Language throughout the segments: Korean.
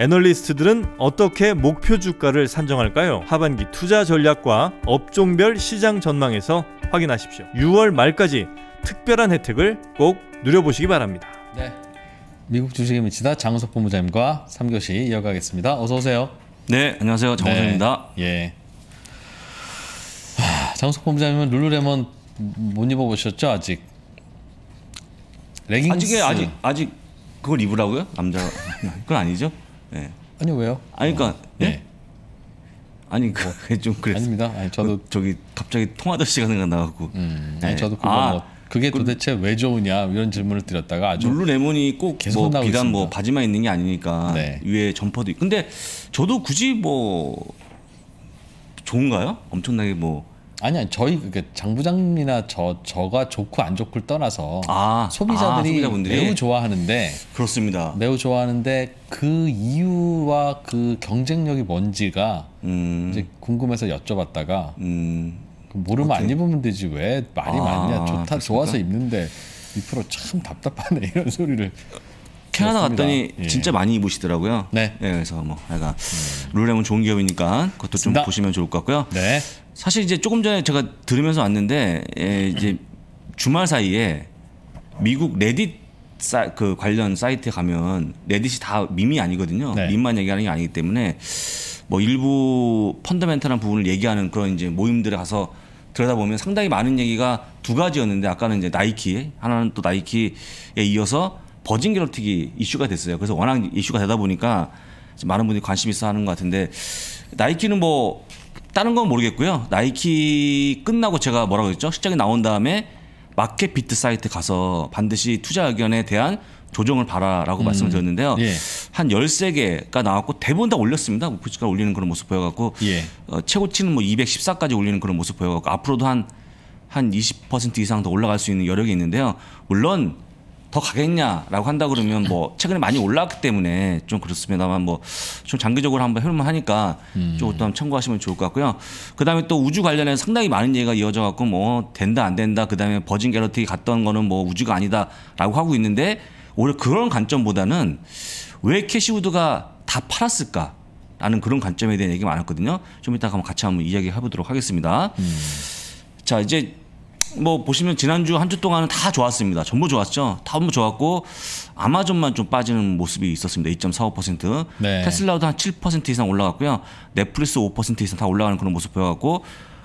애널리스트들은 어떻게 목표 주가를 산정할까요? 하반기 투자 전략과 업종별 시장 전망에서 확인하십시오. 6월 말까지 특별한 혜택을 꼭 누려보시기 바랍니다. 네. 미국 주식의 미치다 장우석 본부장님과 3교시 이어가겠습니다. 어서 오세요. 네, 안녕하세요. 장우석입니다. 네. 예. 하, 장우석 본부장님은 룰루레몬 못 입어보셨죠 아직? 레깅스 아직 예, 아직 아직 그걸 입으라고요? 남자 그건 아니죠? 예. 아, 그러니까, 네. 예? 아니 왜요? 그, 아니 뭐, 그러니까 어. 네. 아니 그 좀 그랬어. 아닙니다. 아니 저도 그, 저기 갑자기 통화저씨가 생각나갖고. 음, 아니 예. 저도 그거 아, 뭐 그게 도대체 왜 좋으냐 이런 질문을 드렸다가 아주 룰루레몬이 꼭 계속 뭐 비단 뭐 있습니다. 뭐 바지만 있는 게 아니니까 네. 위에 점퍼도 있고 근데 저도 굳이 뭐 좋은가요? 엄청나게 뭐 아니 아니 저희 그 장부장님이나 저 저가 좋고 안 좋고를 떠나서 아, 소비자들이 아, 매우 좋아하는데 그렇습니다. 매우 좋아하는데 그 이유와 그 경쟁력이 뭔지가 음. 이제 궁금해서 여쭤봤다가 음. 그 모르면 오케이. 안 입으면 되지 왜 말이 아, 많냐 좋다 그렇습니까? 좋아서 입는데 이 프로 참 답답하네 이런 소리를 캐나다 갔더니 예. 진짜 많이 입으시더라고요. 네. 예, 그래서 뭐 약간 룰레몬 좋은 기업이니까 그것도 좀습니다 보시면 좋을 것 같고요. 네. 사실 이제 조금 전에 제가 들으면서 왔는데 예, 이제 주말 사이에 미국 레딧 사, 그 관련 사이트에 가면 레딧이 다 밈이 아니거든요. 네. 밈만 얘기하는 게 아니기 때문에 뭐 일부 펀더멘탈한 부분을 얘기하는 그런 이제 모임들에 가서 들여다보면 상당히 많은 얘기가 두 가지였는데 아까는 이제 나이키 하나는 또 나이키에 이어서 버진 결합특이 이슈가 됐어요. 그래서 워낙 이슈가 되다 보니까 많은 분들이 관심 있어 하는 것 같은데 나이키는 뭐 다른 건 모르겠고요. 나이키 끝나고 제가 뭐라고 했죠? 실장이 나온 다음에 마켓 비트 사이트 가서 반드시 투자 의견에 대한 조정을 봐라라고 음. 말씀을 드렸는데요. 예. 한 13개가 나왔고 대부분 다 올렸습니다. 목표치가 뭐 올리는 그런 모습 보여갖고 예. 어, 최고치는 뭐 214까지 올리는 그런 모습 보여갖고 앞으로도 한 한 20% 이상 더 올라갈 수 있는 여력이 있는데요. 물론 더 가겠냐라고 한다 그러면 뭐 최근에 많이 올라왔기 때문에 좀 그렇습니다만 뭐 좀 장기적으로 한번 해볼만 하니까 음. 조금 참고하시면 좋을 것 같고요. 그다음에 또 우주 관련해 서 상당히 많은 얘기가 이어져 갖고 뭐 된다 안 된다 그다음에 버진 갤럭티 갔던 거는 뭐 우주가 아니다라고 하고 있는데 오히려 그런 관점보다는 왜 캐시우드가 다 팔았을까? 라는 그런 관점에 대한 얘기 많았거든요. 좀 이따가 같이 한번 이야기 해보도록 하겠습니다. 음. 자, 이제 뭐 보시면 지난주 한 주 동안은 다 좋았습니다. 전부 좋았죠. 다 전부 좋았고 아마존만 좀 빠지는 모습이 있었습니다. 2.45%. 네. 테슬라도 한 7% 이상 올라갔고요. 넷플릭스 5% 이상 다 올라가는 그런 모습 보여갖고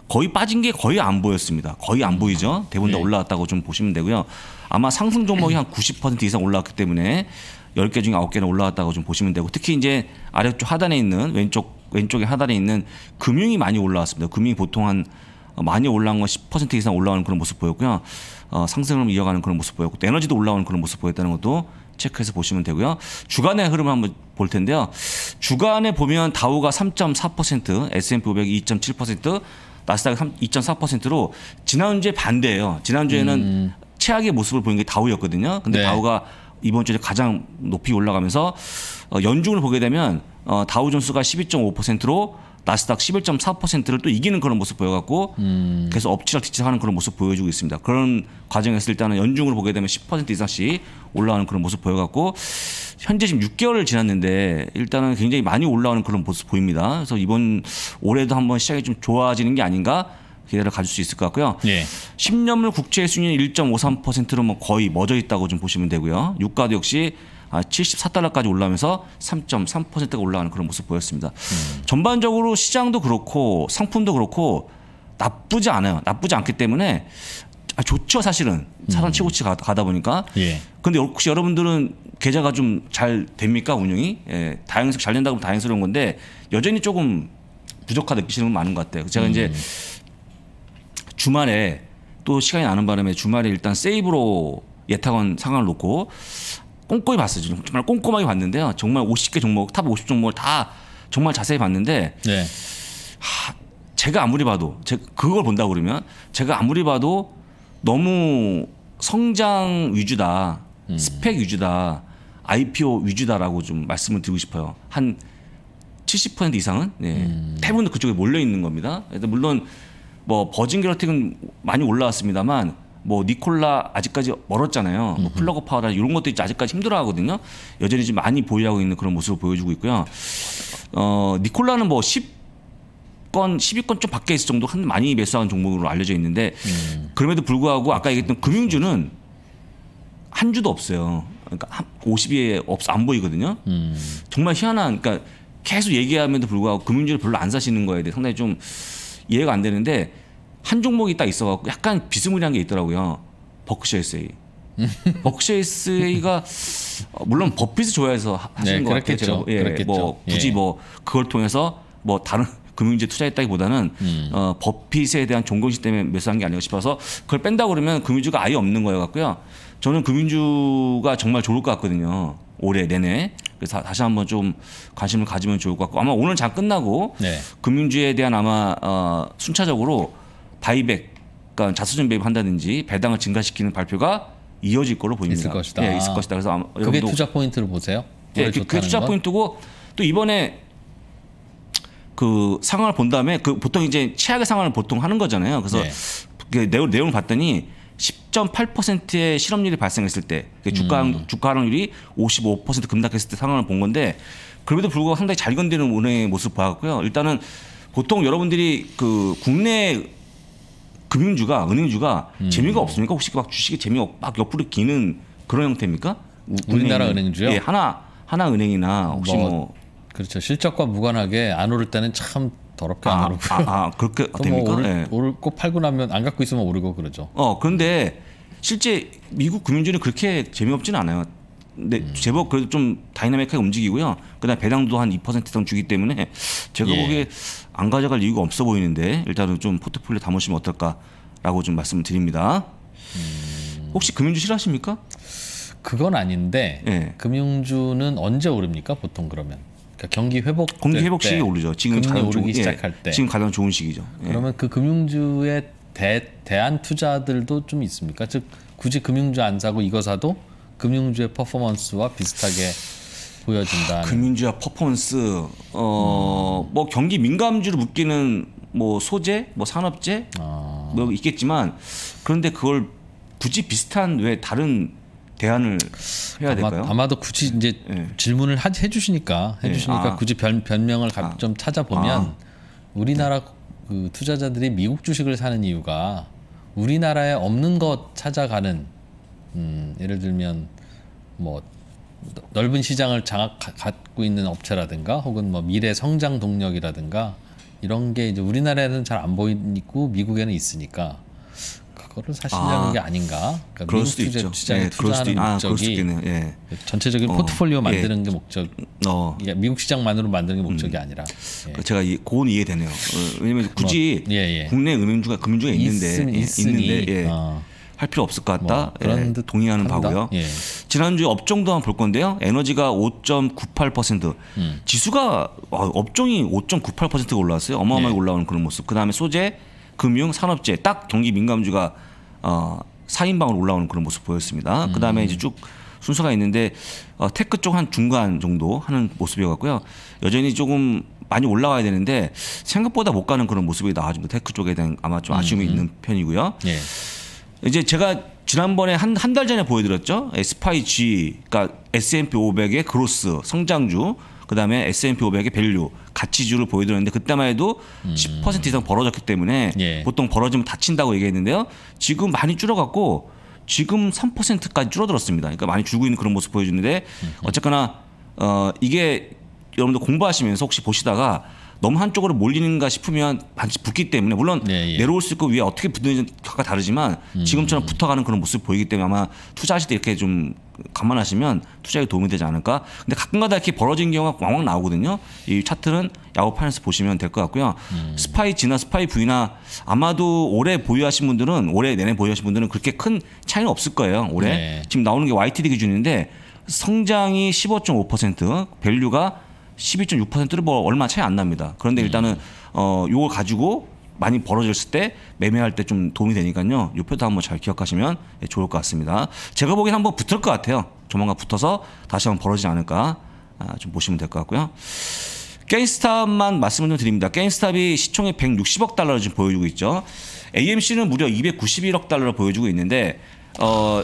거의 빠진 게 거의 안 보였습니다. 거의 안 보이죠. 대부분 다올라왔다고좀 네. 보시면 되고요. 아마 상승 종목이 한 90% 이상 올라왔기 때문에 10개 중에 9개는 올라왔다고좀 보시면 되고 특히 이제 아래쪽 하단에 있는 왼쪽 왼쪽에 하단에 있는 금융이 많이 올라왔습니다. 금융이 보통 한 어, 많이 올라온 건 10% 이상 올라오는 그런 모습 보였고요. 어, 상승을 이어가는 그런 모습 보였고 에너지도 올라오는 그런 모습 보였다는 것도 체크해서 보시면 되고요. 주간의 흐름을 한번 볼 텐데요. 주간에 보면 다우가 3.4%, S&P 500이 2.7%, 나스닥이 2.4%로 지난주에 반대예요. 지난주에는 음. 최악의 모습을 보인 게 다우였거든요. 근데 네. 다우가 이번 주에 가장 높이 올라가면서 어, 연중을 보게 되면 어, 다우존스가 12.5%로 나스닥 11.4%를 또 이기는 그런 모습 보여갖고 음. 계속 엎치락뒤치락하는 그런 모습 보여주고 있습니다. 그런 과정에서 일단은 연중으로 보게 되면 10% 이상씩 올라오는 그런 모습 보여갖고 현재 지금 6개월 을 지났는데 일단은 굉장히 많이 올라오는 그런 모습 보입니다. 그래서 이번 올해도 한번 시작이좀 좋아지는 게 아닌가 기대를 가질 수 있을 것 같고요. 예. 10년물 국채 수익률 1.53%로 뭐 거의 멎어 있다고 좀 보시면 되고요. 유가도 역시 74달러까지 아, 올라오면서 3.3%가 올라가는 그런 모습 보였습니다. 음. 전반적으로 시장도 그렇고 상품도 그렇고 나쁘지 않아요. 나쁘지 않기 때문에 아, 좋죠 사실은 사람 음. 치고치 가, 다 보니까. 예. 근데 혹시 여러분들은 계좌가 좀 잘 됩니까 운영이? 예, 다행스 잘 된다고 하면 다행스러운 건데 여전히 조금 부족하다 느끼시는 분 많은 것 같아요. 제가 음. 이제 주말에 또 시간이 나는 바람에 주말에 일단 세이브로 예탁원 상황을 놓고 꼼꼼히 봤어요. 정말 꼼꼼하게 봤는데요. 정말 50개 종목, 탑50 종목을 다 정말 자세히 봤는데 네. 하, 제가 아무리 봐도 제 그걸 본다 고 그러면 제가 아무리 봐도 너무 성장 위주다, 음. 스펙 위주다, IPO 위주다라고 좀 말씀을 드리고 싶어요. 한 70% 이상은 네. 음. 대부분 그쪽에 몰려 있는 겁니다. 물론 뭐 버진 결러틱은 많이 올라왔습니다만 뭐 니콜라 아직까지 멀었잖아요. 뭐 플러그 파워라 이런 것도 이제 아직까지 힘들어하거든요. 여전히 좀 많이 보유하고 있는 그런 모습을 보여주고 있고요. 어 니콜라는 뭐 10건, 12건 좀 밖에 있을 정도 한 많이 매수한 종목으로 알려져 있는데 음. 그럼에도 불구하고 아까 얘기했던 금융주는 한 주도 없어요. 그러니까 50위에 없, 어안 보이거든요. 음. 정말 희한한 그러니까 계속 얘기하면도 불구하고 금융주를 별로 안 사시는 거에 대해 상당히 좀 이해가 안 되는데 한 종목이 딱 있어갖고 약간 비스무리한 게 있더라고요. 버크셔 에세이. 버크셔 에세이가 어, 물론 버핏을 좋아해서 하신 네, 것 같아요. 제가. 뭐, 예, 뭐 굳이 예. 뭐 그걸 통해서 뭐 다른 금융주에 투자했다기보다는 음. 어, 버핏에 대한 종교시 때문에 매수한 게 아닌가 싶어서 그걸 뺀다 고 그러면 금융주가 아예 없는 거여 갖고요. 저는 금융주가 정말 좋을 것 같거든요. 올해 내내. 그래서 다시 한번 좀 관심을 가지면 좋을 것 같고 아마 오늘 장 끝나고 네. 금융주에 대한 아마 어, 순차적으로 바이백, 그러니까 자수증 배입한다든지 배당을 증가시키는 발표가 이어질 걸로 보입니다. 있을 것이다. 예, 있을 것이다. 그래서 아마 그게 투자 포인트를 보세요. 예, 그게 그, 그 투자 건? 포인트고 또 이번에 그 상황을 본 다음에 그 보통 이제 최악의 상황을 보통 하는 거잖아요. 그래서 네. 그 내용 내용을 봤더니 10.8%의 실업률이 발생했을 때 그 주가 음. 주가 하락률이 55% 급락했을 때 상황을 본 건데 그럼에도 불구하고 상당히 잘 견디는 은행의 모습 봐갖고요. 일단은 보통 여러분들이 그 국내 금융주가 은행주가 음. 재미가 없습니까? 혹시 막주식에 재미가 막 옆으로 기는 그런 형태입니까? 우, 우리나라 은행, 주요 예, 하나 하나 은행이나 혹시 뭐, 뭐, 그렇죠 실적과 무관하게 안 오를 때는 참 더럽게 안 아, 오르고 아, 아, 그렇게 뭐 됩니까? 뭐 오를, 예. 오를 꼭 팔고 나면 안 갖고 있으면 오르고 그러죠. 어 그런데 실제 미국 금융주는 그렇게 재미없지는 않아요. 네, 음. 제법 그래도 좀 다이나믹하게 움직이고요. 그다음 배당도 한2% 이상 주기 때문에 제가 예. 보기에 안 가져갈 이유가 없어 보이는데 일단은 좀 포트폴리오 담으시면 어떨까라고 좀 말씀을 드립니다. 음. 혹시 금융주 싫어하십니까? 그건 아닌데 예. 금융주는 언제 오릅니까? 보통 그러면 그러니까 경기 회복 경기 회복 시기 오르죠. 지금 가장 오르기 좋 예, 시작할 예. 때 지금 가장 좋은 시기죠. 예. 그러면 그 금융주의 대, 대안 투자들도 좀 있습니까? 즉 굳이 금융주 안 사고 이거 사도 금융주의 퍼포먼스와 비슷하게 보여진다. 금융주와 퍼포먼스 어뭐 음. 경기 민감주로 묶이는 뭐 소재, 뭐 산업재 아. 뭐 있겠지만 그런데 그걸 굳이 비슷한 왜 다른 대안을 해야 아마, 될까요? 아마도 굳이 네. 이제 네. 질문을 하, 해주시니까 해주시니까 네. 아. 굳이 변, 변명을 아. 좀 찾아보면 아. 우리나라 네. 그 투자자들이 미국 주식을 사는 이유가 우리나라에 없는 것 찾아가는 음, 예를 들면 뭐 넓은 시장을 장악 갖고 있는 업체라든가 혹은 뭐 미래 성장 동력이라든가 이런 게 이제 우리나라에는 잘 안 보이고 미국에는 있으니까 그거를 사실려는 아, 게 아닌가? 그러니까 그럴 수도 투자, 있죠. 시장에 예, 아, 투자하는 수도, 예. 목적이 아, 예. 전체적인 어, 포트폴리오 예. 만드는 예. 게 목적. 어. 미국 시장만으로 만드는 게 목적이 음. 아니라. 예. 그 제가 이, 고건 이해되네요. 어, 왜냐면 뭐, 굳이 뭐, 국내 금융주가 금융주가 있는데 있으니, 있는데 어. 할 필요 없을 것 같다. 뭐 그런 예, 동의하는 한다. 바고요. 예. 지난주 에 업종도 한번 볼 건데요. 에너지가 5.98% 음. 지수가 어, 업종이 5.98%가 올라왔어요. 어마어마하게 예. 올라오는 그런 모습. 그다음에 소재, 금융, 산업재 딱 경기 민감주가 어 4인방으로 올라오는 그런 모습 보였습니다. 음. 그다음에 음. 이제 쭉 순서가 있는데 어, 테크 쪽 한 중간 정도 하는 모습이었고요. 여전히 조금 많이 올라와야 되는데 생각보다 못 가는 그런 모습이 나와집니 테크 쪽에 대한 아마 좀 아쉬움이 음. 있는 편이고요. 예. 이제 제가 지난번에 한 한 달 전에 보여드렸죠. 스파이 G, 그니까 S&P 500의 그로스 성장주, 그 다음에 S&P 500의 밸류 가치주를 보여드렸는데 그때만 해도 음. 10% 이상 벌어졌기 때문에 예. 보통 벌어지면 다친다고 얘기했는데요. 지금 많이 줄어갔고 지금 3%까지 줄어들었습니다. 그러니까 많이 줄고 있는 그런 모습 보여주는데 음. 어쨌거나 어 이게 여러분들 공부하시면서 혹시 보시다가 너무 한쪽으로 몰리는가 싶으면 반드시 붙기 때문에 물론 네, 예. 내려올 수 있고 위에 어떻게 붙는지 각각 다르지만 음. 지금처럼 붙어가는 그런 모습 보이기 때문에 아마 투자하실 때 이렇게 좀 감안하시면 투자에 도움이 되지 않을까. 근데 가끔가다 이렇게 벌어진 경우가 왕왕 나오거든요. 이 차트는 야구판에서 보시면 될 것 같고요. 음. 스파이 G나 스파이 V나 아마도 올해 보유하신 분들은 올해 내내 보유하신 분들은 그렇게 큰 차이는 없을 거예요. 올해 네. 지금 나오는 게 YTD 기준인데 성장이 15.5% 밸류가 12.6%를 뭐 얼마 차이 안 납니다. 그런데 음. 일단은 어 요걸 가지고 많이 벌어졌을 때 매매할 때 좀 도움이 되니까요. 이 표도 한번 잘 기억하시면 예, 좋을 것 같습니다. 제가 보기엔 한번 붙을 것 같아요. 조만간 붙어서 다시 한번 벌어지지 않을까 아, 좀 보시면 될 것 같고요. 게임스탑만 말씀을 좀 드립니다. 게임스탑이 시총에 160억 달러를 지금 보여주고 있죠. AMC는 무려 291억 달러를 보여주고 있는데 어,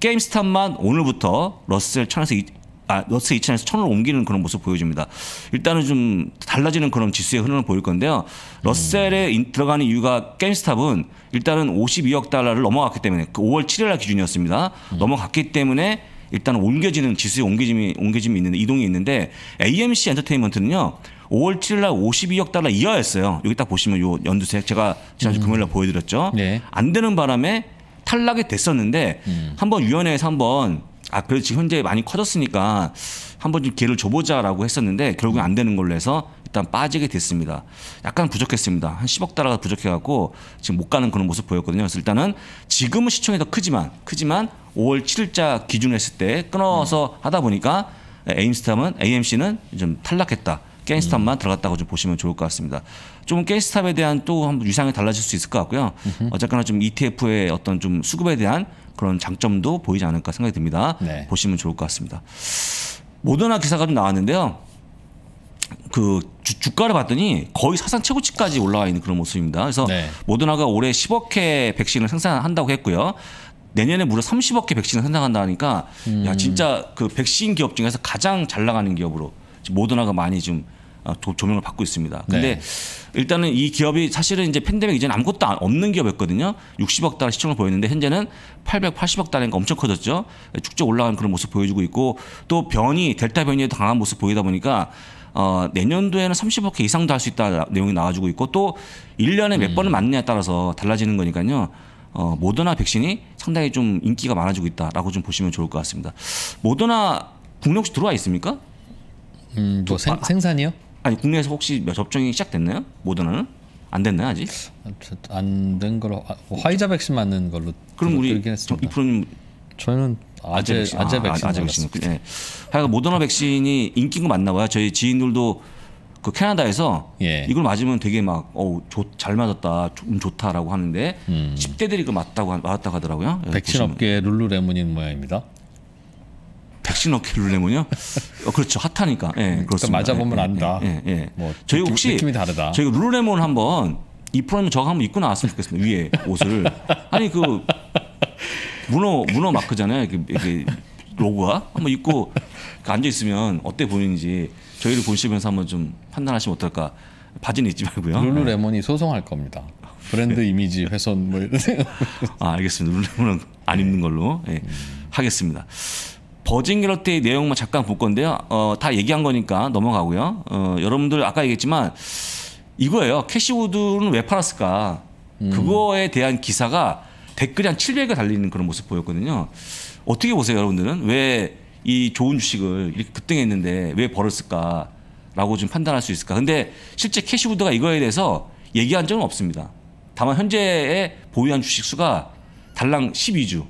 게임스탑만 오늘부터 러셀 1000에서 아, 너스 2차에서 천으로 옮기는 그런 모습 보여줍니다. 일단은 좀 달라지는 그런 지수의 흐름을 보일 건데요. 러셀에 음. 들어가는 이유가 게임스탑은 일단은 52억 달러를 넘어갔기 때문에 그 5월 7일 날 기준이었습니다. 음. 넘어갔기 때문에 일단 옮겨지는 지수의 옮겨짐이 옮겨짐이 있는 이동이 있는데 AMC 엔터테인먼트는요. 5월 7일 날 52억 달러 이하였어요. 여기 딱 보시면 요 연두색 제가 지난주 음. 금요일 날 보여드렸죠. 네. 안 되는 바람에 탈락이 됐었는데 음. 한번 위원회에서 한번 아 그렇지 금 현재 많이 커졌으니까 한번 좀 기회를 줘보자라고 했었는데 결국 안 되는 걸로 해서 일단 빠지게 됐습니다. 약간 부족했습니다. 한 10억 달러가 부족해갖고 지금 못 가는 그런 모습 보였거든요. 그래서 일단은 지금은 시총이 더 크지만 크지만 5월 7일자 기준으로 했을 때 끊어서 하다 보니까 에임스탑은 AMC는 좀 탈락했다. 게임스탑만 음. 들어갔다고 좀 보시면 좋을 것 같습니다. 좀 게임스탑에 대한 또 한번 유상이 달라질 수 있을 것 같고요. 어쨌거나 좀 ETF의 어떤 좀 수급에 대한 그런 장점도 보이지 않을까 생각이 듭니다. 네. 보시면 좋을 것 같습니다. 모더나 기사가 좀 나왔는데요. 그 주, 가를 봤더니 거의 사상 최고치까지 올라와 있는 그런 모습입니다. 그래서 네. 모더나가 올해 10억 회 백신을 생산한다고 했고요. 내년에 무려 30억 개 백신을 생산한다니까 음. 야 진짜 그 백신 기업 중에서 가장 잘 나가는 기업으로 모더나가 많이 좀 아, 조명을 받고 있습니다. 네. 근데 네. 일단은 이 기업이 사실은 이제 팬데믹 이전에 아무것도 없는 기업이었거든요. 60억 달러 시청을 보였는데 현재는 880억 달러니까 엄청 커졌죠. 축적 올라가는 그런 모습 보여주고 있고 또 변이 델타 변이에 더 강한 모습 보이다 보니까 어, 내년도에는 30억 개 이상도 할 수 있다 내용이 나와주고 있고 또 1년에 몇 음. 번을 맞느냐에 따라서 달라지는 거니까요. 어, 모더나 백신이 상당히 좀 인기가 많아지고 있다라고 좀 보시면 좋을 것 같습니다. 모더나 국내 혹시 들어와 있습니까? 음, 뭐 생, 아, 산이요 아니 국내에서 혹시 몇 접종이 시작됐나요? 모더나는? 안 됐나요 아직? 안된 걸로 아, 뭐 화이자 백신 맞는 걸로 그럼 우리 이 프로님 저는 아재 아재 백신, 아, 재 백신. 네. 하여간 모더나 백신이 인기인 거 맞나 봐요. 저희 지인들도 그 캐나다에서 예. 이걸 맞으면 되게 막 어우 좋, 잘 맞았다 좀 음, 좋다라고 하는데 음. 10대들이 그 맞다고 맞았다고 하더라고요. 예, 백신 업계 룰루레몬인 모양입니다. 백신 어깨를 내면요. 어, 그렇죠. 핫하니까. 예, 네, 그렇습니다. 맞아보면 예, 안다. 예, 예. 뭐 저희 혹시 느낌이 다르다. 저희 룰루레몬 한번 이프로님 저거 한번 입고 나왔으면 좋겠습니다. 위에 옷을. 아니 그 문어 문어 마크잖아요. 이렇게, 이렇게 로고가 한번 입고 앉아 있으면 어때 보이는지 저희를 보시면서 한번 좀 판단하시면 어떨까. 바지는 입지 말고요. 룰루레몬이 소송할 겁니다. 브랜드 네. 이미지 훼손 뭐 이런. 아 알겠습니다. 룰루레몬은 안 입는 걸로 예, 음. 하겠습니다. 버진 갤러트의 내용만 잠깐 볼 건데요. 어, 다 얘기한 거니까 넘어가고요. 어, 여러분들 아까 얘기했지만 이거예요. 캐시우드는 왜 팔았을까? 음. 그거에 대한 기사가 댓글이 한 700개 달리는 그런 모습 보였거든요. 어떻게 보세요, 여러분들은? 왜 이 좋은 주식을 이렇게 급등했는데 왜 벌었을까라고 좀 판단할 수 있을까? 근데 실제 캐시우드가 이거에 대해서 얘기한 적은 없습니다. 다만 현재의 보유한 주식 수가 달랑 12주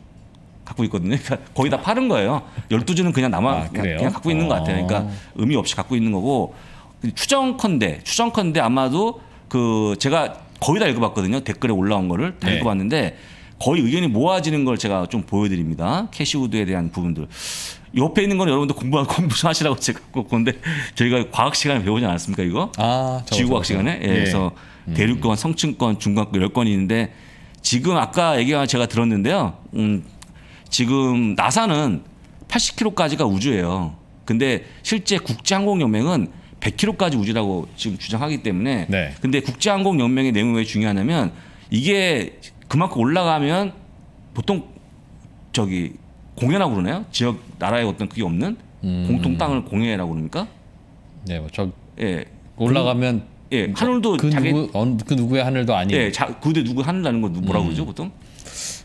갖고 있거든요. 그러니까 거의 다 파는 거예요. 12주는 그냥 남아 아, 그냥, 그냥, 갖고 있는 것 같아요. 그러니까 어. 의미 없이 갖고 있는 거고 추정컨대 추정컨대 아마도 그 제가 거의 다 읽어봤거든요. 댓글에 올라온 거를 다 네. 읽어봤는데 거의 의견이 모아지는 걸 제가 좀 보여드립니다. 캐시우드에 대한 부분들. 옆에 있는 건 여러분들 공부, 공부 좀 하시라고 제가 건데 저희가 과학 시간에 배우지 않았습니까 이거? 아, 지구과학 시간에? 예, 네. 그래서 음. 대륙권, 성층권, 중간권, 열권이 있는데 지금 아까 얘기가 제가 들었는데요. 음, 지금 나사는 80km까지가 우주예요. 근데 실제 국제항공연맹은 100km까지 우주라고 지금 주장하기 때문에 네. 근데 국제항공연맹의 내용이 왜 중요하냐면 이게 그만큼 올라가면 보통 저기 공연하고 그러나요? 지역 나라의 어떤 그게 없는 음. 공통 땅을 공연이라고 그러니까? 네, 뭐 저 예. 올라가면 그, 예, 하늘도 그 자기, 누구 어, 그 누구의 하늘도 아니에요. 예, 자, 그대 누구 하늘라는건 뭐라고 음. 그러죠, 보통?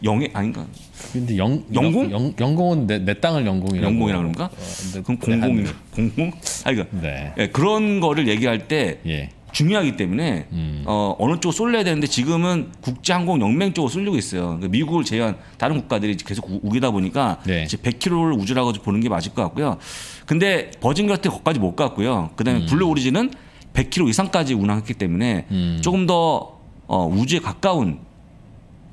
영해 아닌가? 근데 영 영공? 영, 영공은 내, 내 땅을 영공이라고. 영공이라 그런가? 어, 그럼 공공 공공? 아 이거. 네. 예, 그런 거를 얘기할 때 예. 중요하기 때문에 음. 어, 어느 쪽 쏠려야 되는데 지금은 국제항공연맹 쪽으로 쏠리고 있어요. 그러니까 미국을 제외한 다른 국가들이 계속 우, 기다 보니까 네. 이제 100km를 우주라고 보는 게 맞을 것 같고요. 근데 버진 같은 것까지 못 갔고요. 그다음에 음. 블루 오리진은 100km 이상까지 운항했기 때문에 음. 조금 더 어, 우주에 가까운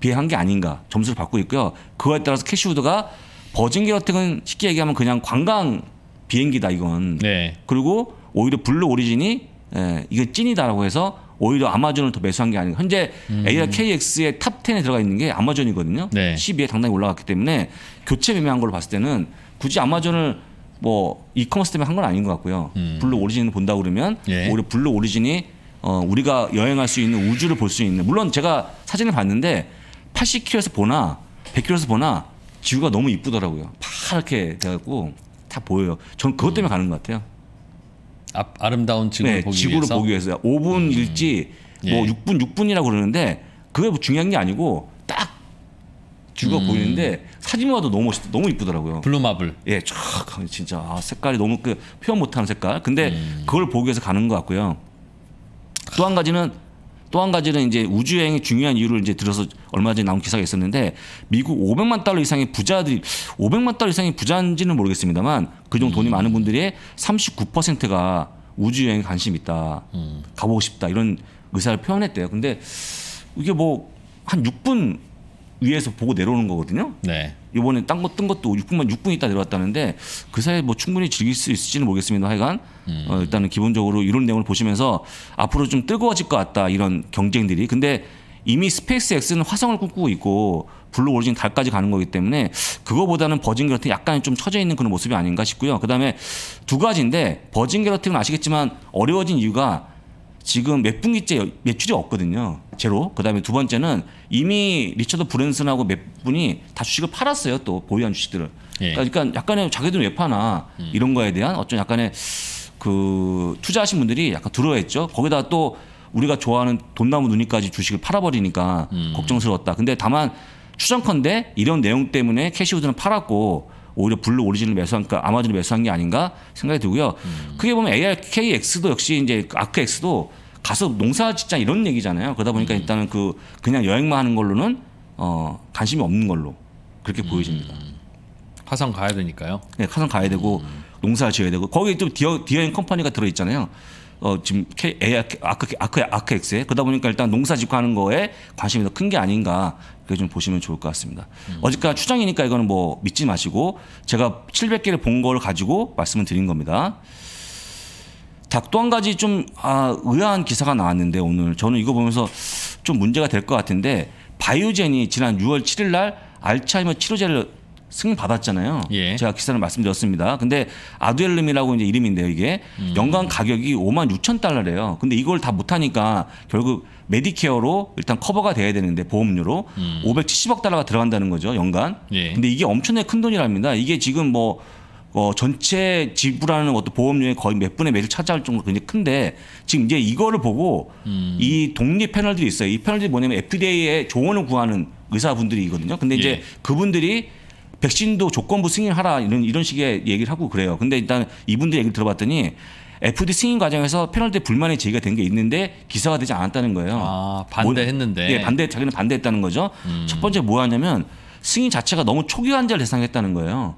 비행한 게 아닌가 점수를 받고 있고요. 그거에 따라서 캐시우드가 버진 게어택은 쉽게 얘기하면 그냥 관광 비행기다 이건. 네. 그리고 오히려 블루 오리진이 예, 이게 찐이다라고 해서 오히려 아마존을 더 매수한 게 아닌가. 현재 음. ARKX의 탑 10에 들어가 있는 게 아마존이거든요. 네. 1 0에 당당히 올라갔기 때문에 교체 매매한 걸로 봤을 때는 굳이 아마존을 뭐 이커머스 때문에 한 건 아닌 것 같고요. 음. 블루 오리진을 본다 그러면 예. 오히려 블루 오리진이 어, 우리가 여행할 수 있는 우주를 볼 수 있는 물론 제가 사진을 봤는데 80km에서 보나 100km에서 보나 지구가 너무 이쁘더라고요. 파랗게 돼갖고 다 보여요. 전 그것 때문에 음. 가는 것 같아요. 아, 아름다운 지구를 네, 보기 지구를 위해서? 보기 위해서요. 5분일지 음. 예. 뭐 예. 6분 6분이라고 그러는데 그게 뭐 중요한 게 아니고 딱 지구가 음. 보이는데 사진 봐도 너무 멋있 너무 이쁘더라고요. 블루 마블. 예, 쫙 진짜 아, 색깔이 너무 그 표현 못하는 색깔. 근데 음. 그걸 보기 위해서 가는 것 같고요. 또 한 가지는 또한 가지는 이제 우주 여행의 중요한 이유를 이제 들어서 얼마 전에 나온 기사가 있었는데 미국 500만 달러 이상의 부자들이 500만 달러 이상의 부자인지는 모르겠습니다만 그중 돈이 음. 많은 분들의 39%가 우주 여행 에 관심 있다. 음. 가보고 싶다. 이런 의사를 표현했대요. 근데 이게 뭐 한 6분 위에서 보고 내려오는 거거든요. 네. 이번에 딴거뜬 것도 6분만 6분 있다 내려왔다는데 그 사이에 뭐 충분히 즐길 수 있을지는 모르겠습니다. 하여간 어, 음. 어, 일단은 기본적으로 이런 내용을 보시면서 앞으로 좀 뜨거워질 것 같다 이런 경쟁들이. 근데 이미 스페이스X는 화성을 꿈꾸고 있고 블루 오리진 달까지 가는 거기 때문에 그거보다는 버진 게러틴 약간 좀 처져 있는 그런 모습이 아닌가 싶고요. 그다음에 두 가지인데 버진 게러틴은 아시겠지만 어려워진 이유가 지금 몇 분기째 매출이 없거든요. 제로. 그다음에 두 번째는 이미 리처드 브랜슨하고 몇 분이 다 주식을 팔았어요. 또 보유한 주식들을. 예. 그러니까, 그러니까 약간의 자기들 왜 파나 음. 이런 거에 대한 어쩐 약간의 그 투자하신 분들이 약간 두려했죠 거기다 또 우리가 좋아하는 돈나무 눈이까지 주식을 팔아버리니까 음. 걱정스러웠다. 근데 다만 추정컨대 이런 내용 때문에 캐시우드는 팔았고 오히려 블루 오리진을 매수한 그 아마존을 매수한 게 아닌가 생각이 들고요. 음. 그게 보면 ARKX도 역시 이제 아크X도 가서 농사 짓자 이런 얘기잖아요. 그러다 보니까 음. 일단은 그 그냥 여행만 하는 걸로는 어 관심이 없는 걸로 그렇게 음. 보여집니다. 화성 가야 되니까요. 네, 화성 가야 되고 음. 농사 지어야 되고 거기 좀 디어 디어인 컴퍼니가 들어 있잖아요. 어 지금 K, A, 아크 아크 아크엑스에 그러다 보니까 일단 농사 짓고 하는 거에 관심이 더 큰 게 아닌가 그게 좀 보시면 좋을 것 같습니다. 음. 어제까 추정이니까 이거는 뭐 믿지 마시고 제가 700개를 본 걸 가지고 말씀을 드린 겁니다. 닭도 한 가지 좀 아, 의아한 기사가 나왔는데 오늘 저는 이거 보면서 좀 문제가 될 것 같은데 바이오젠이 지난 6월 7일 날 알츠하이머 치료제를 승인 받았잖아요. 예. 제가 기사를 말씀드렸습니다. 근데 아두엘름이라고 이제 이름인데요, 이게 음. 연간 가격이 5만 6천 달러래요. 근데 이걸 다 못하니까 결국 메디케어로 일단 커버가 돼야 되는데 보험료로 음. 570억 달러가 들어간다는 거죠 연간. 예. 근데 이게 엄청나게 큰 돈이랍니다. 이게 지금 뭐 어, 전체 지불하는 어떤 보험료의 거의 몇 분의 매를 차지할 정도로 굉장히 큰데 지금 이제 이거를 보고 음. 이 독립 패널들이 있어요. 이 패널들이 뭐냐면 FDA에 조언을 구하는 의사분들이거든요. 근데 이제 예. 그분들이 백신도 조건부 승인하라 이런 이런 식의 얘기를 하고 그래요. 근데 일단 이분들 얘기를 들어봤더니 FD 승인 과정에서 패널들 불만의 제기가 된 게 있는데 기사가 되지 않았다는 거예요. 아, 반대했는데. 뭐, 예, 반대 자기는 반대했다는 거죠. 음. 첫 번째 뭐 하냐면 승인 자체가 너무 초기 환자를 대상했다는 거예요.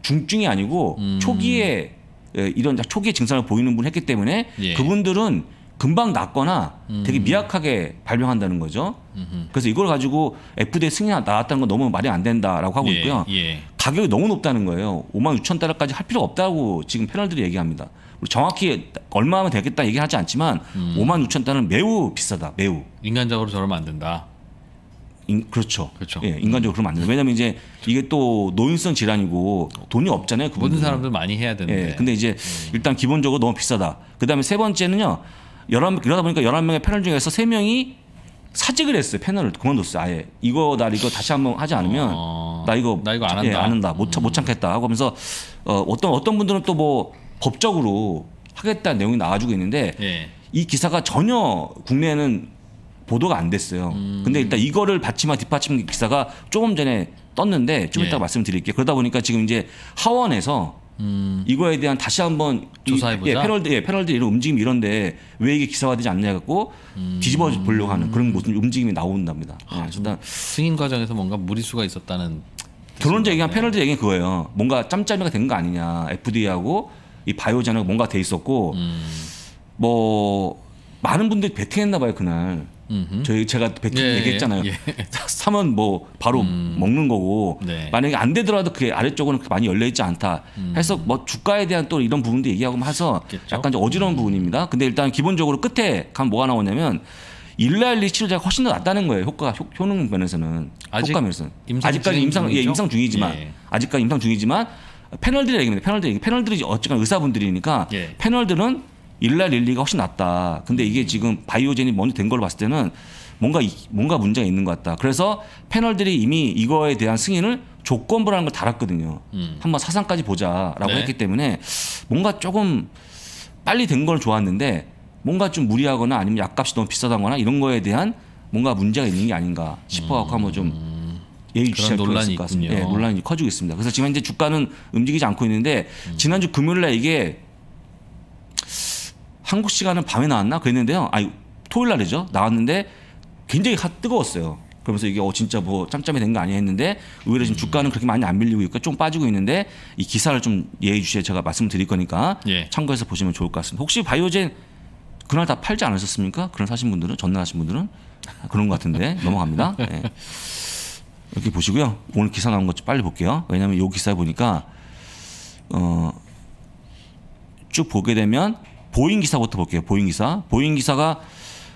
중증이 아니고 음. 초기에 예, 이런 초기의 증상을 보이는 분 했기 때문에 예. 그분들은 금방 낫거나 음. 되게 미약하게 발병한다는 거죠. 음흠. 그래서 이걸 가지고 FDA 승인 나왔다는 건 너무 말이 안 된다라고 하고 예. 있고요. 예. 가격이 너무 높다는 거예요. 5만 6천 달러까지 할 필요 없다고 지금 패널들이 얘기합니다. 정확히 얼마 하면 되겠다 얘기하지 않지만 음. 5만 6천 달러는 매우 비싸다. 매우. 인간적으로 저러면 안 된다. 인, 그렇죠. 그렇죠. 예, 인간적으로 그러면 안 된다. 왜냐면 하 이제 이게 또 노인성 질환이고 돈이 없잖아요. 그분들은. 모든 사람들 많이 해야 되는데. 예, 근데 이제 음. 일단 기본적으로 너무 비싸다. 그다음에 세 번째는요. 열한 이러다 보니까 1 1 명의 패널 중에서 3명이 사직을 했어요 패널을 그만뒀어요 아예 이거 나 이거 다시 한번 하지 않으면 어... 나 이거 나 이거 안 예, 한다, 예, 안 한다. 못, 못 음. 참겠다 하고 하면서 어, 어떤 어떤 분들은 또 뭐 법적으로 하겠다는 내용이 나와주고 있는데 예. 이 기사가 전혀 국내에는 보도가 안 됐어요 음... 근데 일단 이거를 받침한 뒷받침 기사가 조금 전에 떴는데 좀 이따 예. 말씀드릴게요 그러다 보니까 지금 이제 하원에서 음. 이거에 대한 다시 한번 조사해보자. 예, 패럴드, 예, 패럴드 이런 움직임 이런데 왜 이게 기사화되지 않냐 갖고 음. 뒤집어 보려고 하는 그런 무슨 음. 움직임이 나온답니다. 아, 예, 일단 승인 과정에서 뭔가 무리수가 있었다는 결론적 얘기한 패널드 얘기는 그거예요. 뭔가 짬짜이가된 거 아니냐. FDA하고 이 바이오젠하고 뭔가 돼 있었고 음. 뭐 많은 분들이 배팅했나 봐요 그날. 저희 제가 예, 얘기했잖아요. 예. 사면 뭐 바로 음. 먹는 거고 네. 만약에 안 되더라도 그게 아래쪽은 많이 열려 있지 않다. 음. 해서 뭐 주가에 대한 또 이런 부분도 얘기하고 해서 있겠죠? 약간 어지러운 음. 부분입니다. 근데 일단 기본적으로 끝에 가면 뭐가 나오냐면 일라일리 치료제가 훨씬 더 낫다는 거예요. 효과 효, 효능 면에서는 아직 효과 면에서는 아직까지 임상 중이죠? 예, 임상 중이지만 예. 아직까지 임상 중이지만 패널들이 얘기입니다. 패널들이 패널들이 어쨌든 의사분들이니까 예. 패널들은 일랄릴리가 훨씬 낫다. 근데 이게 지금 바이오젠이 먼저 된 걸 봤을 때는 뭔가 뭔가 문제가 있는 것 같다. 그래서 패널들이 이미 이거에 대한 승인을 조건부라는 걸 달았거든요. 음. 한번 사상까지 보자라고 네. 했기 때문에 뭔가 조금 빨리 된 걸 좋았는데 뭔가 좀 무리하거나 아니면 약값이 너무 비싸다거나 이런 거에 대한 뭔가 문제가 있는 게 아닌가 싶어 갖고 음. 한번 좀 예의주시할 논란이 있을 것 같습니다. 네, 예, 논란이 커지고 있습니다. 그래서 지금 현재 주가는 움직이지 않고 있는데 음. 지난주 금요일 날 이게 한국 시간은 밤에 나왔나 그랬는데요. 아니 토요일 날이죠. 나왔는데 굉장히 핫 뜨거웠어요. 그러면서 이게 어 진짜 뭐 짬짬이 된 거 아니야 했는데 의외로 지금 음. 주가는 그렇게 많이 안 밀리고 있고 좀 빠지고 있는데 이 기사를 좀 예의 주시에 제가 말씀드릴 거니까 예. 참고해서 보시면 좋을 것 같습니다. 혹시 바이오젠 그날 다 팔지 않으셨습니까? 그런 사신 분들은 전날하신 분들은 아, 그런 것 같은데 넘어갑니다. 네. 이렇게 보시고요. 오늘 기사 나온 것 좀 빨리 볼게요. 왜냐하면 이 기사 보니까 어, 쭉 보게 되면 보잉 기사부터 볼게요. 보잉 기사. 보잉 기사가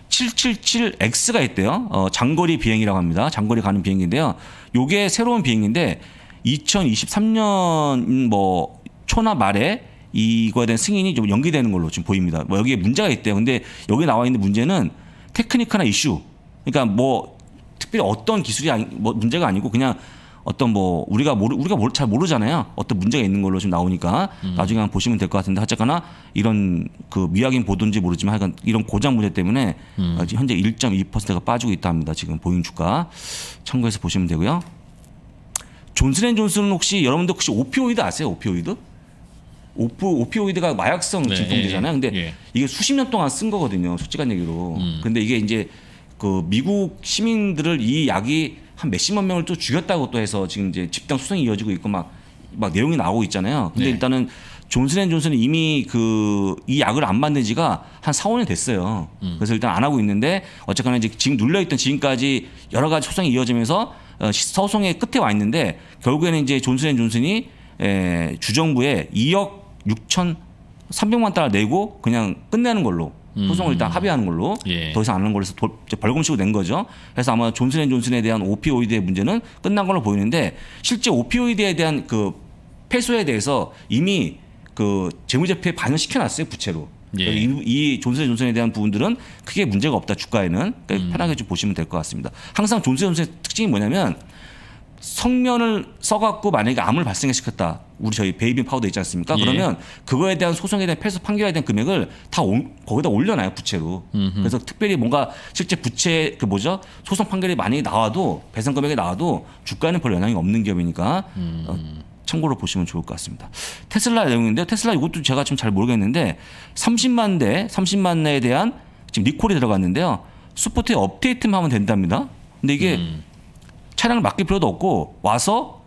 777X가 있대요. 어, 장거리 비행이라고 합니다. 장거리 가는 비행인데요. 요게 새로운 비행인데 2023년 뭐 초나 말에 이거에 대한 승인이 좀 연기되는 걸로 지금 보입니다. 뭐 여기에 문제가 있대요. 근데 여기 나와 있는 문제는 테크니컬한 이슈. 그러니까 뭐 특별히 어떤 기술이 아니, 뭐 문제가 아니고 그냥 어떤 뭐 우리가 모르 우리가 뭘 잘 모르잖아요. 어떤 문제가 있는 걸로 지금 나오니까 음. 나중에 한번 보시면 될 것 같은데 하여간나 이런 그 미확인 보도인지 모르지만 하여간 이런 고장 문제 때문에 음. 현재 1.2%가 빠지고 있다 합니다. 지금 보잉 주가 참고해서 보시면 되고요. 존슨앤존슨은 혹시 여러분들 혹시 오피오이드 아세요? 오피오이드? 오프, 오피오이드가 마약성 네, 진통제잖아요. 예, 예. 근데 예. 이게 수십 년 동안 쓴 거거든요. 솔직한 얘기로. 음. 근데 이게 이제 그 미국 시민들을 이 약이 한 몇십만 명을 또 죽였다고 또 해서 지금 이제 집단 수상이 이어지고 있고 막, 막 내용이 나오고 있잖아요. 근데 네. 일단은 존슨앤존슨은 이미 그 이 약을 안 만든 지가 한 4, 5년 됐어요. 음. 그래서 일단 안 하고 있는데 어쨌거나 이제 지금 눌려있던 지금까지 여러 가지 소송이 이어지면서 어, 소송의 끝에 와 있는데 결국에는 이제 존슨앤존슨이 에, 주정부에 2억 6천 300만 달러 내고 그냥 끝내는 걸로 소송을 음. 일단 합의하는 걸로 예. 더 이상 안 하는 걸로 해서 도, 벌금식으낸 거죠. 그래서 아마 존슨앤존슨에 대한 오피오이드의 문제는 끝난 걸로 보이는데 실제 오피오이드에 대한 그폐소에 대해서 이미 그 재무제표에 반영시켜놨어요 부채로. 예. 이, 이 존슨 존슨에 대한 부분들은 크게 문제가 없다 주가에는 그러니까 음. 편하게 좀 보시면 될 것 같습니다. 항상 존슨 존슨의 특징이 뭐냐면 성면을 써갖고 만약에 암을 발생시켰다. 우리 저희 베이비 파우더 있지 않습니까? 예. 그러면 그거에 대한 소송에 대한 패소 판결에 대한 금액을 다 오, 거기다 올려놔요 부채로. 음흠. 그래서 특별히 뭔가 실제 부채 그 뭐죠 소송 판결이 많이 나와도 배상 금액이 나와도 주가는 별 영향이 없는 기업이니까 어, 음. 어, 참고로 보시면 좋을 것 같습니다. 테슬라 내용인데 테슬라 이것도 제가 지금 잘 모르겠는데 30만 대 30만 대에 대한 지금 리콜이 들어갔는데요. 소프트에 업데이트만 하면 된답니다. 근데 이게 음. 차량을 맡길 필요도 없고 와서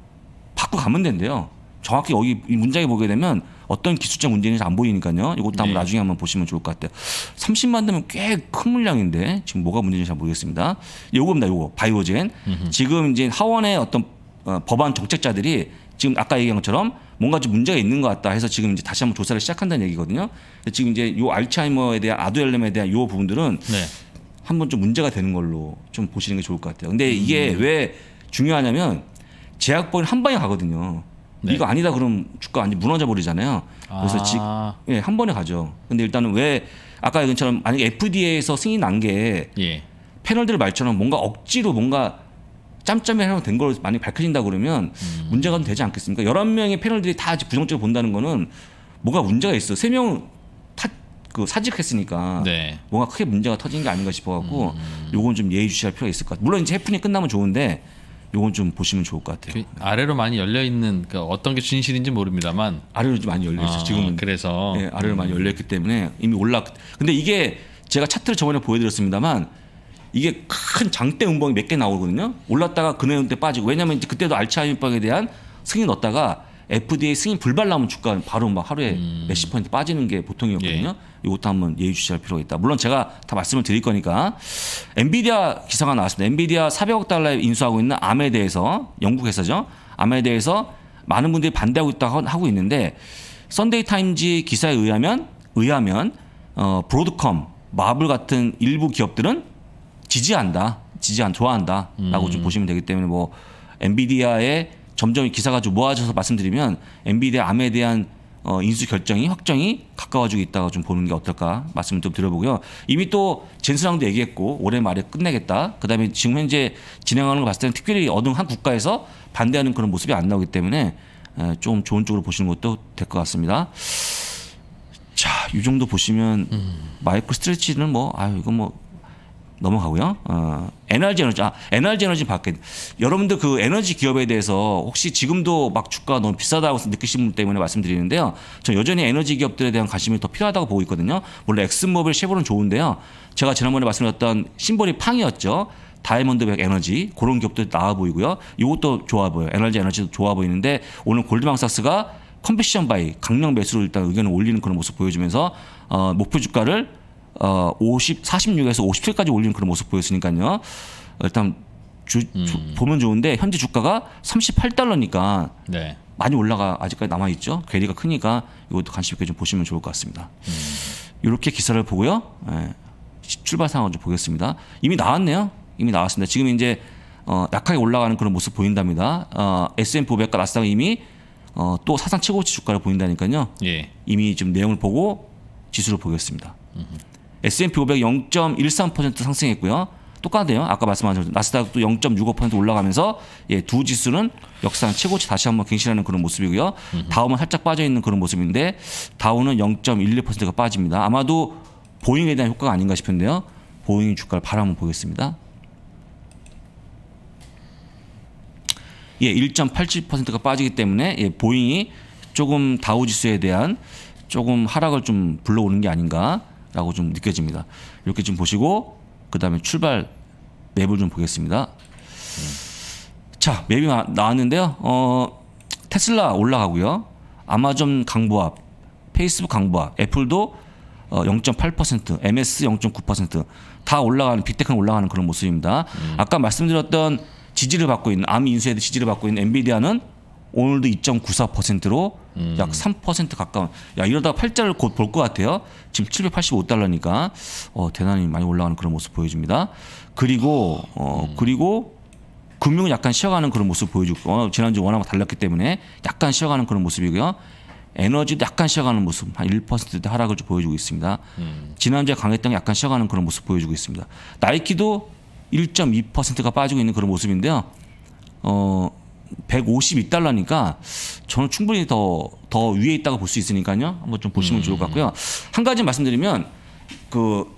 받고 가면 된대요. 정확히 여기 이 문장에 보게 되면 어떤 기술적 문제인지 안 보이니까요. 이것도 한번 네. 나중에 한번 보시면 좋을 것 같아요. 30만 되면 꽤 큰 물량인데 지금 뭐가 문제인지 잘 모르겠습니다. 요겁니다. 요거 바이오젠. 음흠. 지금 이제 하원의 어떤 어, 법안 정책자들이 지금 아까 얘기한 것처럼 뭔가 좀 문제가 있는 것 같다 해서 지금 이제 다시 한번 조사를 시작한다는 얘기거든요. 근데 지금 이제 요 알츠하이머에 대한 아두엘렘에 대한 요 부분들은 네. 한번 좀 문제가 되는 걸로 좀 보시는 게 좋을 것 같아요. 근데 음. 이게 음. 왜 중요하냐면 제약법인 한 방에 가거든요. 네. 이거 아니다 그럼 주가 아니 무너져 버리잖아요. 그래서 아. 지, 예, 한 번에 가죠. 근데 일단은 왜 아까 얘기처럼 만약에 FDA에서 승인 난게 예. 패널들 말처럼 뭔가 억지로 뭔가 짬짬이 하면 된걸로 많이 밝혀진다 그러면 음. 문제가 되지 않겠습니까? 열한 명의 패널들이 다 부정적으로 본다는 거는 뭐가 문제가 있어. 세명 그 사직했으니까 네. 뭔가 크게 문제가 터진 게 아닌가 싶어갖고 음. 요건 좀 예의주시할 필요가 있을 것 같아요. 물론 이제 해프닝 끝나면 좋은데 요건 좀 보시면 좋을 것 같아요. 그 아래로 많이 열려 있는 그러니까 어떤 게 진실인지 모릅니다만 아래로 좀 많이 열려 있어 요 아, 지금은 그래서 네, 아래로 음. 많이 열려 있기 때문에 이미 올라. 근데 이게 제가 차트를 저번에 보여드렸습니다만 이게 큰 장대 음봉이 몇 개 나오거든요. 올랐다가 그네 음대 빠지고 왜냐하면 그때도 알츠하이머병에 대한 승인 넣었다가 FDA 승인 불발 나오면 주가 바로 막 하루에 음. 몇십 퍼센트 빠지는 게 보통이었거든요. 예. 이것도 한번 예의주시할 필요가 있다. 물론 제가 다 말씀을 드릴 거니까 엔비디아 기사가 나왔습니다. 엔비디아 400억 달러에 인수하고 있는 암에 대해서 영국 회사죠. 암에 대해서 많은 분들이 반대하고 있다고 하고 있는데 썬데이 타임즈 기사에 의하면 의하면 어 브로드컴, 마블 같은 일부 기업들은 지지한다. 지지한 좋아한다라고 음. 좀 보시면 되기 때문에 뭐 엔비디아의 점점 기사 가좀 모아져서 말씀드리면 엔비디아 암에 대한 어, 인수 결정이 확정이 가까워지고 있다고 좀 보는 게 어떨까 말씀을 좀 드려보고요. 이미 또 젠스랑도 얘기했고 올해 말에 끝내겠다. 그다음에 지금 현재 진행하는 걸 봤을 때는 특별히 어느 한 국가에서 반대하는 그런 모습이 안 나오기 때문에 에, 좀 좋은 쪽으로 보시는 것도 될 것 같습니다. 자, 이 정도 보시면 음. 마이크 스트레치는 뭐 아유 이건뭐 넘어가고요. 어, 에너지 에너지 아 에너지 에너지 받게 여러분들 그 에너지 기업에 대해서 혹시 지금도 막 주가가 너무 비싸다고 느끼시는 분 때문에 말씀드리는데요. 전 여전히 에너지 기업들에 대한 관심이 더 필요하다고 보고 있거든요. 물론 엑스모빌 쉐보는 좋은데요. 제가 지난번에 말씀드렸던 심볼이 팡이었죠. 다이아몬드 백 에너지 그런 기업도 나와 보이고요. 이것도 좋아 보여요. 에너지 에너지도 좋아 보이는데 오늘 골드망사스가 컴패션 바이 강력 매수로 일단 의견을 올리는 그런 모습 보여주면서 어, 목표 주가를 어 50, 46에서 57까지 올리는 그런 모습 보였으니까요. 일단 주, 주, 음. 보면 좋은데 현재 주가가 38달러니까 네. 많이 올라가 아직까지 남아 있죠. 괴리가 크니까 이것도 관심 있게 좀 보시면 좋을 것 같습니다. 음. 이렇게 기사를 보고요. 예, 출발 상황 좀 보겠습니다. 이미 나왔네요. 이미 나왔습니다. 지금 이제 어, 약하게 올라가는 그런 모습 보인답니다. 어, S&P 500과 나스닥 이미 어, 또 사상 최고치 주가를 보인다니까요. 예. 이미 지금 내용을 보고 지수를 보겠습니다. 음흠. S&P 500 0.13% 상승했고요. 똑같네요. 아까 말씀하신 대로 나스닥도 0.65% 올라가면서 예, 두 지수는 역상 최고치 다시 한번 갱신하는 그런 모습이고요. 음흠. 다음은 살짝 빠져 있는 그런 모습인데 다우는 0.11%가 빠집니다. 아마도 보잉에 대한 효과가 아닌가 싶은데요. 보잉 주가를 바로 한번 보겠습니다. 예, 1.87%가 빠지기 때문에 예, 보잉이 조금 다우 지수에 대한 조금 하락을 좀 불러오는 게 아닌가 라고 좀 느껴집니다. 이렇게 좀 보시고 그 다음에 출발 맵을 좀 보겠습니다. 자 맵이 나왔는데요. 어, 테슬라 올라가고요. 아마존 강보합, 페이스북 강보합, 애플도 어, 0.8%, MS 0.9%다 올라가는 빅테크는 올라가는 그런 모습입니다. 음. 아까 말씀드렸던 지지를 받고 있는 암 인수에 대해 지지를 받고 있는 엔비디아는 오늘도 2.94%로 음. 약3% 가까운. 야 이러다 팔자를 곧 볼 것 같아요. 지금 785달러니까 어, 대단히 많이 올라가는 그런 모습 보여줍니다. 그리고 어, 음. 그리고 금융은 약간 쉬어가는 그런 모습 보여주고 어, 지난주 워낙 달랐기 때문에 약간 쉬어가는 그런 모습이고요. 에너지도 약간 쉬어가는 모습 한 1%대 하락을 좀 보여주고 있습니다. 음. 지난주에 강했던 게 약간 쉬어가는 그런 모습 보여주고 있습니다. 나이키도 1.2%가 빠지고 있는 그런 모습인데요. 어 152달러니까 저는 충분히 더, 더 위에 있다고 볼 수 있으니까요. 한번 좀 보시면 음. 좋을 것 같고요. 한 가지 말씀드리면 그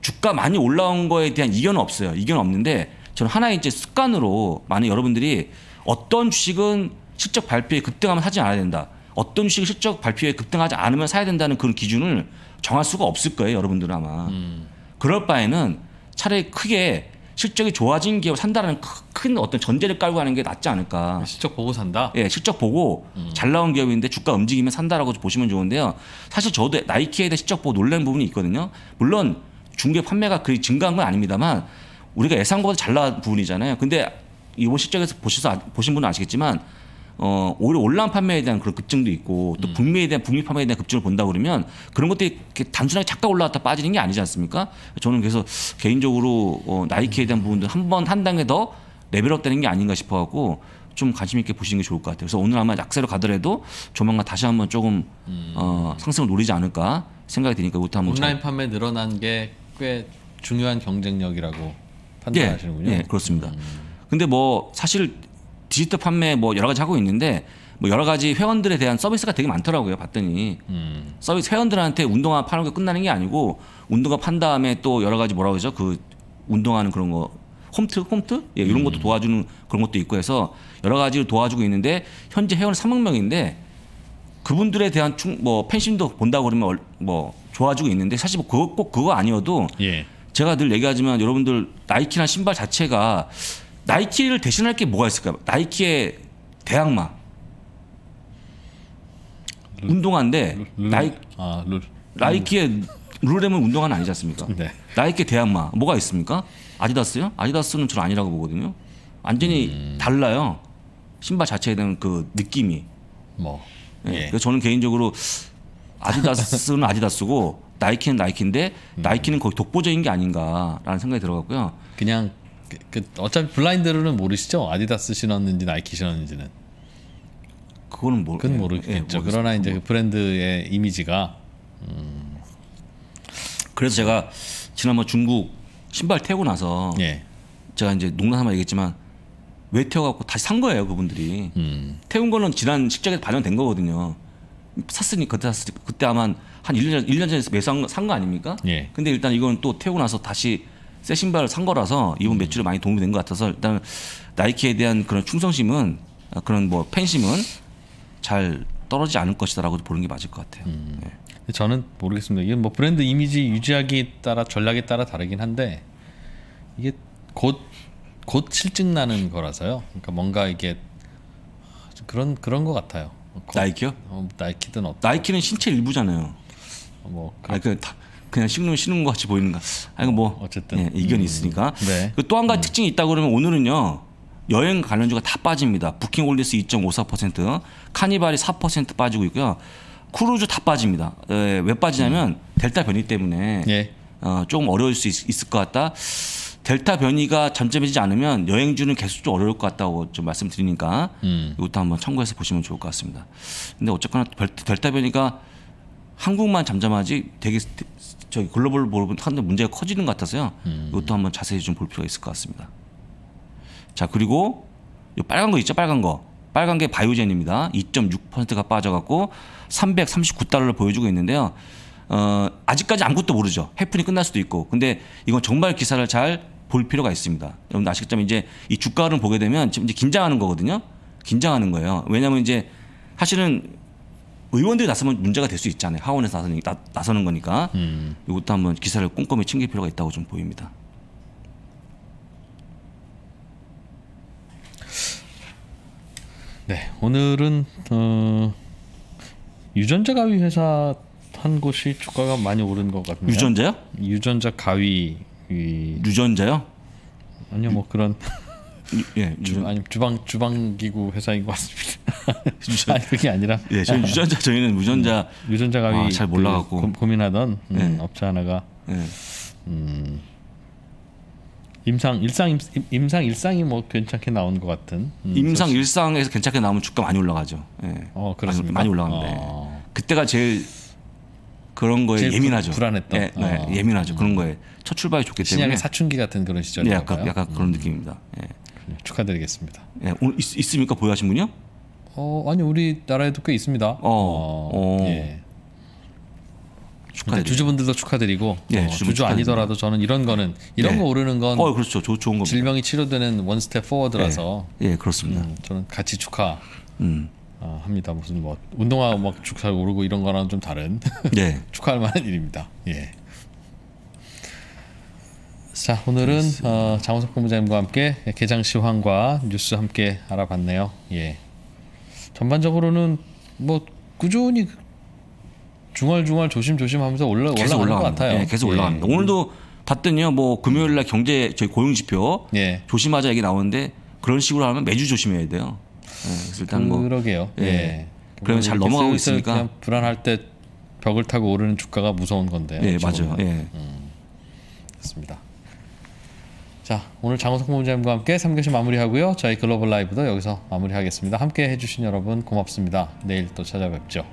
주가 많이 올라온 거에 대한 이견은 없어요. 이견은 없는데 저는 하나의 이제 습관으로 많은 여러분들이 어떤 주식은 실적 발표에 급등하면 사지 않아야 된다. 어떤 주식 실적 발표에 급등하지 않으면 사야 된다는 그런 기준을 정할 수가 없을 거예요. 여러분들은 아마. 음. 그럴 바에는 차라리 크게 실적이 좋아진 기업 산다라는 큰 어떤 전제를 깔고 하는 게 낫지 않을까. 실적 보고 산다. 예, 실적 보고 음. 잘 나온 기업인데 주가 움직이면 산다라고 보시면 좋은데요. 사실 저도 나이키에 대해 실적 보고 놀란 부분이 있거든요. 물론 중개 판매가 그리 증가한 건 아닙니다만 우리가 예상보다 잘 나온 부분이잖아요. 근데 이번 실적에서 보셔서 아, 보신 분은 아시겠지만 어, 오히려 온라인 판매에 대한 그런 급증도 있고 또 음. 북미에 대한 북미 판매에 대한 급증을 본다 그러면 그런 것들이 이렇게 단순하게 작가 올라왔다 빠지는 게 아니지 않습니까? 저는 그래서 개인적으로 어, 나이키에 대한 부분도 한번 한 단계 더 레벨업 되는 게 아닌가 싶어 갖고 좀 관심 있게 보시는 게 좋을 것 같아요. 그래서 오늘 아마 약세로 가더라도 조만간 다시 한번 조금 음. 어, 상승을 노리지 않을까 생각이 드니까 이것도 한번 온라인 잘... 판매 늘어난 게 꽤 중요한 경쟁력이라고 예. 판단하시는군요. 예, 예 그렇습니다. 음. 근데 뭐 사실 디지털 판매 뭐 여러 가지 하고 있는데 뭐 여러 가지 회원들에 대한 서비스가 되게 많더라고요. 봤더니 음. 서비스 회원들한테 운동화 파는 게 끝나는 게 아니고 운동화 판 다음에 또 여러 가지 뭐라고 그러죠? 그 운동하는 그런 거 홈트 홈트 예, 이런 것도 음. 도와주는 그런 것도 있고 해서 여러 가지를 도와주고 있는데 현재 회원 3억 명인데 그분들에 대한 충, 뭐 팬심도 본다고 그러면 뭐 좋아지고 있는데 사실 뭐 그거 꼭 그거 아니어도 예. 제가 늘 얘기하지만 여러분들 나이키나 신발 자체가 나이키를 대신할 게 뭐가 있을까요? 나이키의 대항마 운동화인데 나이 아, 룰. 나이키의 룰렘은 운동화는 아니지 않습니까? 네. 나이키 대항마 뭐가 있습니까? 아디다스요? 아디다스는 저는 아니라고 보거든요. 완전히 음. 달라요. 신발 자체에 대한 그 느낌이. 뭐. 네, 예. 그래서 저는 개인적으로 아디다스는 아디다스고 나이키는 나이키인데 음. 나이키는 거의 독보적인 게 아닌가라는 생각이 들어갔고요. 그냥 그, 그 어차피 블라인드로는 모르시죠? 아디다스 신었는지 나이키 신었는지는. 그거는 모르. 그건 예, 모르겠죠. 예, 그러나 이제 그 브랜드의 이미지가. 음. 그래서 제가 지난번 중국 신발 태고 나서 예. 제가 이제 농담삼아 얘기했지만 왜 태워갖고 다시 산 거예요 그분들이 음. 태운 거는 지난 식장에서 반영된 거거든요 샀으니 그때 샀으니 그때 아마 한 1년 전 1년 에 매상 산 거 아닙니까? 예. 근데 일단 이거는또 태우고 나서 다시 새 신발 을산 거라서 이번 음. 매출에 많이 도움이 된 것 같아서 일단 나이키에 대한 그런 충성심은 아, 그런 뭐 팬심은 잘 떨어지지 않을 것이다라고 보는 게 맞을 것 같아요. 음. 네. 저는 모르겠습니다. 이건 뭐 브랜드 이미지 유지하기 따라 전략에 따라 다르긴 한데 이게 곧 곧 실증 나는 거라서요. 그러니까 뭔가 이게 그런 그런 것 같아요. 곧, 나이키요? 어, 나이키든 어떤 나이키는 신체 일부잖아요. 뭐 그런... 그냥 식으면 식는 것 같이 보이는가. 아니 뭐 어쨌든 예, 이견이 음. 있으니까. 네. 또한 가지 음. 특징이 있다 그러면 오늘은요. 여행 관련주가 다 빠집니다. 부킹 홀리스 2.54%, 카니발이 4% 빠지고 있고요. 크루즈 다 빠집니다. 예, 왜 빠지냐면 음. 델타 변이 때문에 예. 어, 조금 어려울 수 있, 을것 같다. 델타 변이가 잠잠해지지 않으면 여행주는 계속 좀 어려울 것 같다고 좀 말씀드리니까 음. 이것도 한번 참고해서 보시면 좋을 것 같습니다. 근데 어쨌거나 델타 변이가 한국만 잠잠하지 되게 저기 글로벌 보면 한데 문제가 커지는 것 같아서요. 음. 이것도 한번 자세히 좀 볼 필요가 있을 것 같습니다. 자 그리고 이 빨간 거 있죠 빨간 거 빨간 게 바이오젠입니다. 2.6%가 빠져갖고 339달러를 보여주고 있는데요. 어, 아직까지 아무것도 모르죠. 해프닝 끝날 수도 있고. 근데 이건 정말 기사를 잘 볼 필요가 있습니다. 여러분 아시겠지만 이제 이 주가 를 보게 되면 지금 이제 긴장하는 거거든요. 긴장하는 거예요. 왜냐하면 이제 사실은 의원들이 나서면 문제가 될 수 있잖아요. 하원에서 나서는, 나, 서는 거니까 음. 이것도 한번 기사를 꼼꼼히 챙길 필요가 있다고 좀 보입니다. 네, 오늘은 어, 유전자 가위 회사 한 곳이 주가가 많이 오른 것 같네요. 유전자요? 유전자 가위. 유전자요? 아니요, 뭐 그런. 예, 주, 아니 주방 주방 기구 회사인 것 같습니다. 유전, 아니 그게 아니라 예, 저희 유전자 저희는 유전자 음, 유전자 가격 아, 잘 몰라 갖고 그, 고민하던 음, 예. 업체 하나가 예. 음, 임상 일상 임, 상 일상이 뭐 괜찮게 나온 것 같은 음, 임상 사실. 일상에서 괜찮게 나오면 주가 많이 올라가죠. 예. 어, 그렇습니다. 많이 올라갑니다. 어. 그때가 제일 그런 거에 예민하죠. 불안했던. 예, 네, 아. 예민하죠. 그런 음. 거에 첫 출발이 좋기 때문에. 신약의 사춘기 같은 그런 시절. 네, 약간, 약간 그런 음. 느낌입니다. 예. 축하드리겠습니다. 예, 오늘 있, 습니까 보유하신 분이요? 어 아니 우리나라에도 꽤 있습니다. 어, 어, 어. 예. 축하드 주주분들도 축하드리고 예, 어, 주주 축하드립니다. 아니더라도 저는 이런 거는 이런 예. 거 오르는 건 어, 그렇죠. 조, 좋은 겁니다. 질병이 치료되는 원 스텝 포워드라서 예, 예 그렇습니다. 음, 저는 같이 축하 음. 어, 합니다. 무슨 뭐 운동화 막 축하 오르고 이런 거랑 좀 다른 예. 축하할 만한 일입니다. 예. 자 오늘은 어, 장원석 본부장님과 함께 개장 시황과 뉴스 함께 알아봤네요. 예. 전반적으로는 뭐 꾸준히 그 중얼중얼 조심조심하면서 올라 계속 올라가는 것 같아요. 예, 계속 예. 올라갑니다. 오늘도 봤더니요 뭐 금요일 날 경제 저희 고용 지표 예. 조심하자 얘기 나오는데 그런 식으로 하면 매주 조심해야 돼요. 예, 일단 뭐 그러게요. 예. 예. 그러면 잘 뭐 넘어가고 있으니까 불안할 때 벽을 타고 오르는 주가가 무서운 건데요. 예, 그렇죠? 맞아요. 예. 음, 그렇습니다. 자 오늘 장호석 본부장님과 함께 3교시 마무리하고요. 저희 글로벌 라이브도 여기서 마무리하겠습니다. 함께 해주신 여러분 고맙습니다. 내일 또 찾아뵙죠.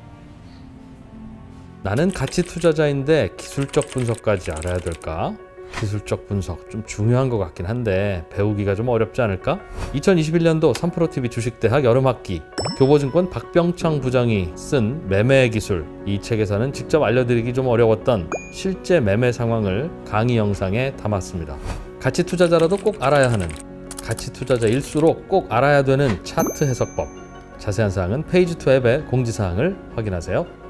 나는 가치 투자자인데 기술적 분석까지 알아야 될까? 기술적 분석 좀 중요한 것 같긴 한데 배우기가 좀 어렵지 않을까? 2021년도 3프로TV 주식대학 여름학기 교보증권 박병창 부장이 쓴매매 기술 이 책에서는 직접 알려드리기 좀 어려웠던 실제 매매 상황을 강의 영상에 담았습니다. 가치 투자자라도 꼭 알아야 하는 가치 투자자일수록 꼭 알아야 되는 차트 해석법 자세한 사항은 페이지2 앱의 공지사항을 확인하세요.